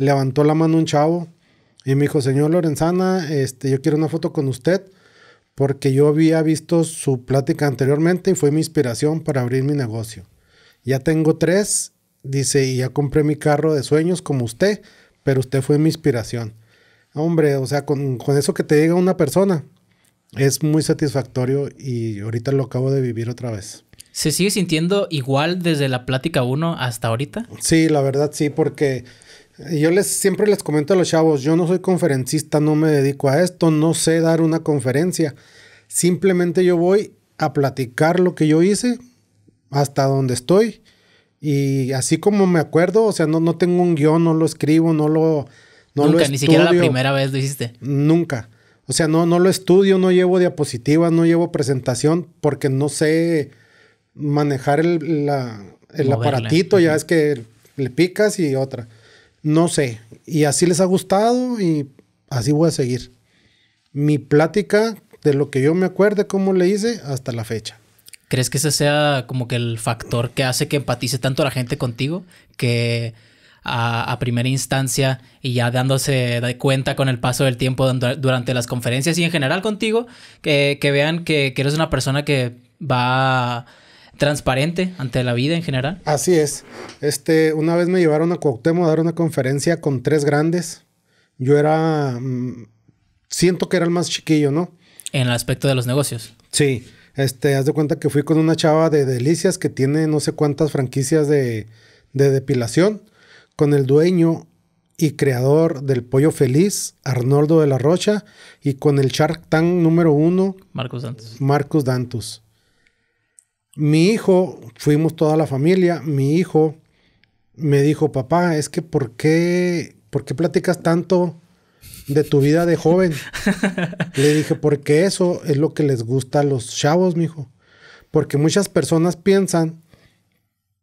levantó la mano un chavo y me dijo, señor Lorenzana, este, yo quiero una foto con usted porque yo había visto su plática anteriormente y fue mi inspiración para abrir mi negocio. Ya tengo tres, dice, y ya compré mi carro de sueños como usted, pero usted fue mi inspiración. Hombre, o sea, con, con eso que te diga una persona, es muy satisfactorio y ahorita lo acabo de vivir otra vez. ¿Se sigue sintiendo igual desde la plática uno hasta ahorita? Sí, la verdad sí, porque yo les siempre les comento a los chavos, yo no soy conferencista, no me dedico a esto, no sé dar una conferencia. Simplemente yo voy a platicar lo que yo hice hasta donde estoy. Y así como me acuerdo, o sea, no, no tengo un guión, no lo escribo, no lo... No nunca, ni siquiera la primera vez lo hiciste. Nunca. O sea, no, no lo estudio, no llevo diapositivas, no llevo presentación, porque no sé manejar el, aparatito, ya es que le picas y otra. No sé. Y así les ha gustado y así voy a seguir. Mi plática, de lo que yo me acuerde, cómo le hice hasta la fecha. ¿Crees que ese sea como que el factor que hace que empatice tanto la gente contigo? Que a, primera instancia y ya dándose cuenta con el paso del tiempo durante las conferencias y en general contigo, que, vean que, eres una persona que va transparente ante la vida en general. Así es. Este, una vez me llevaron a Cuauhtémoc a dar una conferencia con tres grandes. Yo era mm, siento que era el más chiquillo, ¿no? En el aspecto de los negocios. Sí. Este, haz de cuenta que fui con una chava de Delicias que tiene no sé cuántas franquicias de, de depilación con el dueño y creador del Pollo Feliz, Arnoldo de la Rocha, y con el Shark Tank número uno, Marcos Dantus. Marcos Dantus. Mi hijo, fuimos toda la familia, mi hijo me dijo, papá, es que ¿por qué, por qué platicas tanto de tu vida de joven? Le dije, porque eso es lo que les gusta a los chavos, mi hijo. Porque muchas personas piensan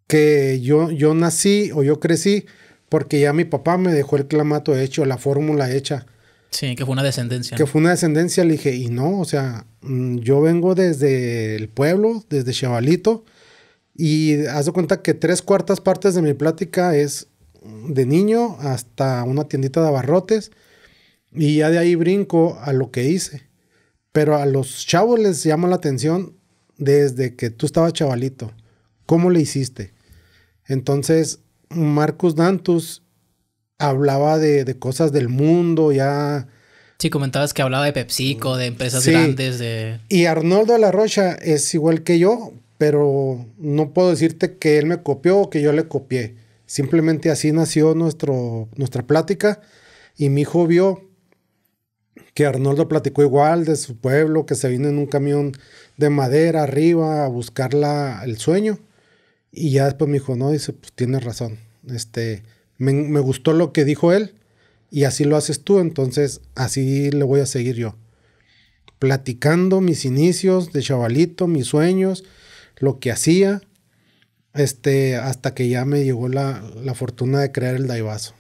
que yo, yo nací o yo crecí porque ya mi papá me dejó el clamato hecho, la fórmula hecha. Sí, que fue una descendencia. Que fue una descendencia, le dije, y no, o sea, mm, yo vengo desde el pueblo, desde Chavalito, y haz de cuenta que tres cuartas partes de mi plática es de niño hasta una tiendita de abarrotes, y ya de ahí brinco a lo que hice. Pero a los chavos les llama la atención desde que tú estabas chavalito, ¿cómo le hiciste? Entonces, Marcus Dantus hablaba de, de cosas del mundo, ya... Sí, comentabas que hablaba de PepsiCo, de empresas grandes, de... Y Arnoldo de la Rocha es igual que yo, pero no puedo decirte que él me copió o que yo le copié. Simplemente así nació nuestro, nuestra plática y mi hijo vio que Arnoldo platicó igual de su pueblo, que se vino en un camión de madera arriba a buscar el sueño. Y ya después mi hijo... no, dice, pues tienes razón. Este, me, gustó lo que dijo él y así lo haces tú, entonces así le voy a seguir yo. Platicando mis inicios de chavalito, mis sueños, lo que hacía, este, hasta que ya me llegó la, la fortuna de crear el Daivazo.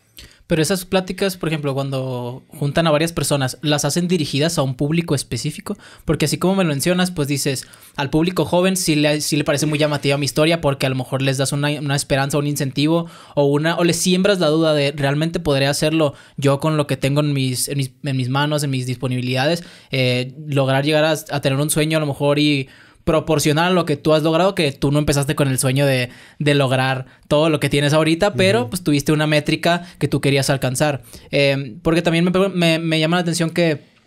Pero esas pláticas, por ejemplo, cuando juntan a varias personas, ¿las hacen dirigidas a un público específico? Porque así como me lo mencionas, pues dices, al público joven sí le, le parece muy llamativa mi historia porque a lo mejor les das una, una esperanza, un incentivo o una o les siembras la duda de realmente podré hacerlo yo con lo que tengo en mis, mis, manos, en mis disponibilidades, eh, lograr llegar a tener un sueño a lo mejor y proporcional lo que tú has logrado, que tú no empezaste con el sueño de, lograr todo lo que tienes ahorita, pero pues tuviste una métrica que tú querías alcanzar. Eh, porque también me, llama la atención que...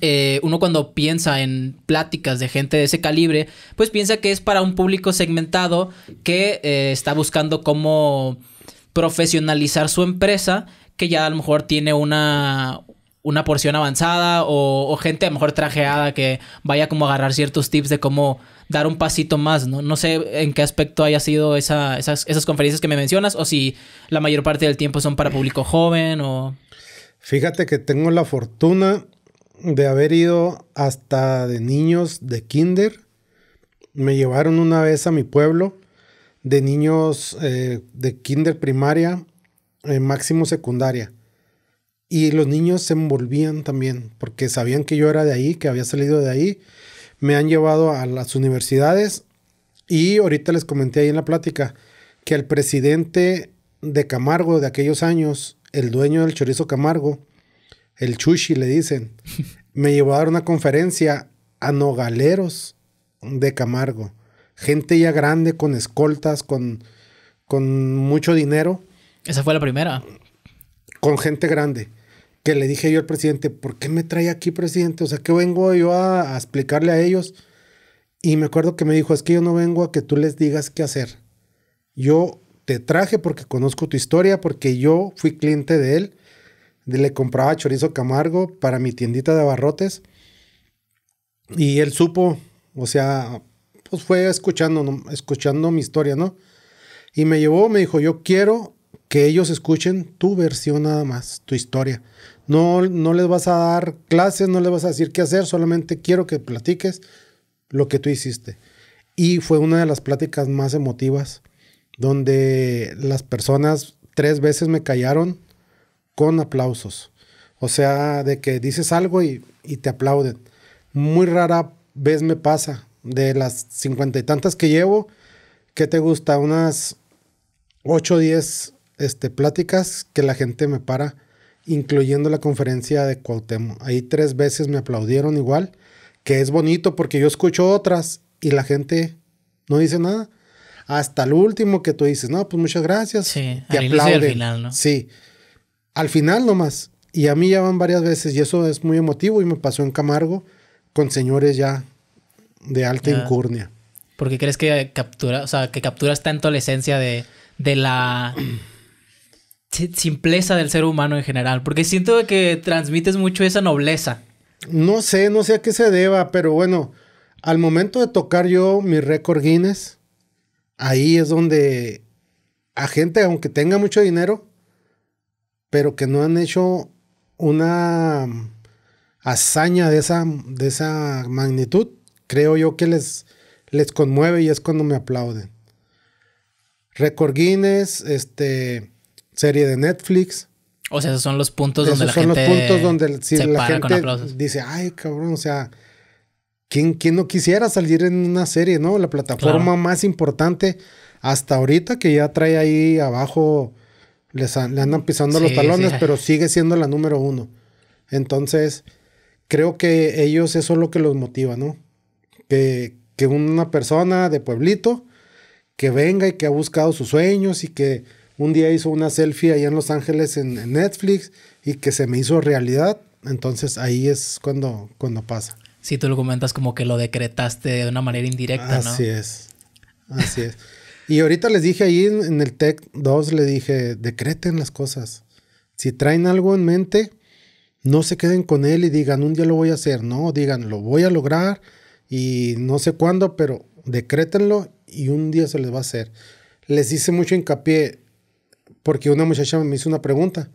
Eh, uno cuando piensa en pláticas de gente de ese calibre, pues piensa que es para un público segmentado que eh, está buscando cómo profesionalizar su empresa, que ya a lo mejor tiene una, una porción avanzada o, gente a lo mejor trajeada que vaya como a agarrar ciertos tips de cómo dar un pasito más, ¿no? No sé en qué aspecto haya sido esas, conferencias que me mencionas o si la mayor parte del tiempo son para público joven o... Fíjate que tengo la fortuna de haber ido hasta de niños de kinder. Me llevaron una vez a mi pueblo de niños eh, de kinder primaria, eh, máximo secundaria y los niños se envolvían también, porque sabían que yo era de ahí, que había salido de ahí. Me han llevado a las universidades y ahorita les comenté ahí en la plática que el presidente de Camargo de aquellos años, el dueño del chorizo Camargo, el Chushi le dicen, me llevó a dar una conferencia a nogaleros de Camargo. Gente ya grande, con escoltas, con, con mucho dinero. Esa fue la primera. Con gente grande que le dije yo al presidente, ¿por qué me trae aquí, presidente? O sea, ¿qué vengo yo a, explicarle a ellos? Y me acuerdo que me dijo, es que yo no vengo a que tú les digas qué hacer. Yo te traje porque conozco tu historia, porque yo fui cliente de él. Le compraba chorizo Camargo para mi tiendita de abarrotes. Y él supo, o sea, pues fue escuchando, escuchando mi historia, ¿no? Y me llevó, me dijo, yo quiero que ellos escuchen tu versión nada más, tu historia. No, no les vas a dar clases, no les vas a decir qué hacer, solamente quiero que platiques lo que tú hiciste. Y fue una de las pláticas más emotivas, donde las personas tres veces me callaron con aplausos. O sea, de que dices algo y, te aplauden. Muy rara vez me pasa, de las cincuenta y tantas que llevo, que te gusta? Unas ocho o diez este, pláticas que la gente me para incluyendo la conferencia de Cuauhtémoc. Ahí tres veces me aplaudieron igual, que es bonito porque yo escucho otras y la gente no dice nada. Hasta el último que tú dices, no, pues muchas gracias. Sí, te al Al final, ¿no? Sí, al final nomás. Y a mí ya van varias veces y eso es muy emotivo y me pasó en Camargo con señores ya de alta incurnia. incurnia. Porque crees que captura, o sea, que capturas tanto la esencia de, de la simpleza del ser humano en general, porque siento que transmites mucho esa nobleza. No sé, no sé a qué se deba, pero bueno, al momento de tocar yo mi récord Guinness, ahí es donde a gente, aunque tenga mucho dinero, pero que no han hecho una hazaña de esa, de esa magnitud, creo yo que les, les conmueve y es cuando me aplauden. Récord Guinness, este, serie de Netflix. O sea, esos son los puntos donde la gente. son los puntos donde la gente dice, ay, cabrón, o sea, ¿quién, ¿quién, no quisiera salir en una serie, no? La plataforma más importante hasta ahorita que ya trae ahí abajo, le andan pisando los talones, pero sigue siendo la número uno. Entonces, creo que ellos eso es lo que los motiva, ¿no? que una persona de pueblito que venga y que ha buscado sus sueños y que un día hizo una selfie ahí en Los Ángeles en, Netflix y que se me hizo realidad. Entonces ahí es cuando, cuando pasa. Sí, tú lo comentas como que lo decretaste de una manera indirecta, ¿no? Así es. Así es. Y ahorita les dije ahí en, el Tech 2, le dije, decreten las cosas. Si traen algo en mente, no se queden con él y digan, un día lo voy a hacer. No, digan, lo voy a lograr y no sé cuándo, pero decrétenlo y un día se les va a hacer. Les hice mucho hincapié, porque una muchacha me hizo una pregunta.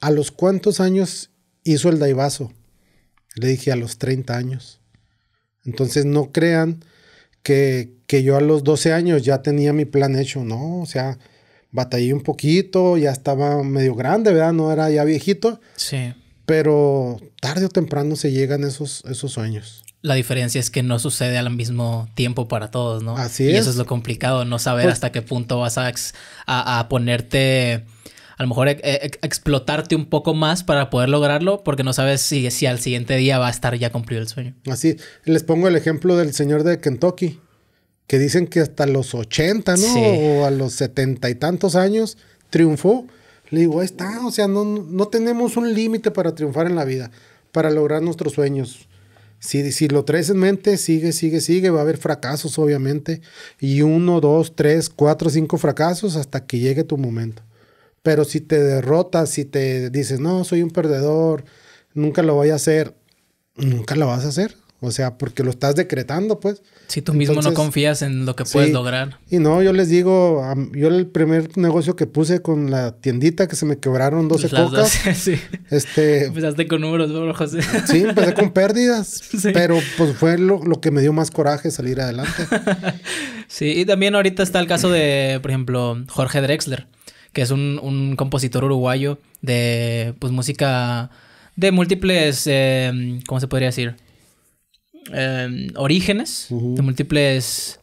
¿A los cuántos años hizo el daivazo? Le dije a los 30 años. Entonces no crean que, yo a los 12 años ya tenía mi plan hecho, ¿no? O sea, batallé un poquito, ya estaba medio grande, ¿verdad? No era ya viejito. Sí. Pero tarde o temprano se llegan esos, esos sueños. La diferencia es que no sucede al mismo tiempo para todos, ¿no? Así es. eso es lo complicado, no saber pues hasta qué punto vas a, ponerte a lo mejor e, e, explotarte un poco más para poder lograrlo, porque no sabes si, si, al siguiente día va a estar ya cumplido el sueño. Así, les pongo el ejemplo del señor de Kentucky, que dicen que hasta los 80, ¿no? Sí. O a los setenta y tantos años triunfó. Le digo, ahí está, o sea, no, no tenemos un límite para triunfar en la vida, para lograr nuestros sueños. Si, si lo traes en mente, sigue, sigue, sigue. Va a haber fracasos, obviamente. Y uno, dos, tres, cuatro, cinco fracasos hasta que llegue tu momento. Pero si te derrotas, si te dices, no, soy un perdedor, nunca lo voy a hacer, nunca lo vas a hacer. O sea, porque lo estás decretando, pues. Si tú mismo no confías en lo que puedes lograr. Y no, yo les digo, yo el primer negocio que puse con la tiendita que se me quebraron 12 pocas. sí. Este, Empezaste con números, ¿no, José? Sí, empecé con pérdidas. Pero pues fue lo, que me dio más coraje salir adelante. sí, y también ahorita está el caso de, por ejemplo, Jorge Drexler, que es un, compositor uruguayo de pues música de múltiples, eh, ¿cómo se podría decir? Em, orígenes, de múltiples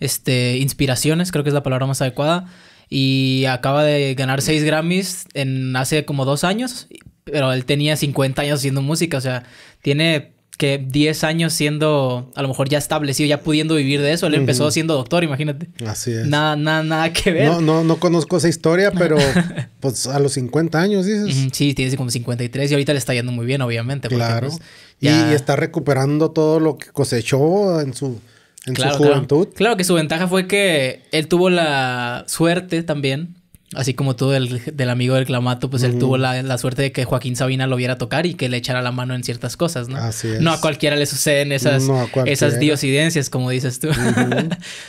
este, inspiraciones, creo que es la palabra más adecuada. Y acaba de ganar 6 Grammys en hace como dos años, pero él tenía 50 años haciendo música, o sea, tiene que 10 años siendo a lo mejor ya establecido, ya pudiendo vivir de eso. Él empezó siendo doctor, imagínate. Así es. Nada, nada, nada que ver. No, no, no conozco esa historia, pero pues a los 50 años dices. Sí, tiene como 53 y ahorita le está yendo muy bien, obviamente. Claro. Pues, y, está recuperando todo lo que cosechó en su, en su juventud. Claro. claro que su ventaja fue que él tuvo la suerte también Así como tú del, amigo del Clamato, pues él tuvo la, suerte de que Joaquín Sabina lo viera tocar y que le echara la mano en ciertas cosas, ¿no? Así es. No a cualquiera le suceden esas, esas diosidencias, como dices tú.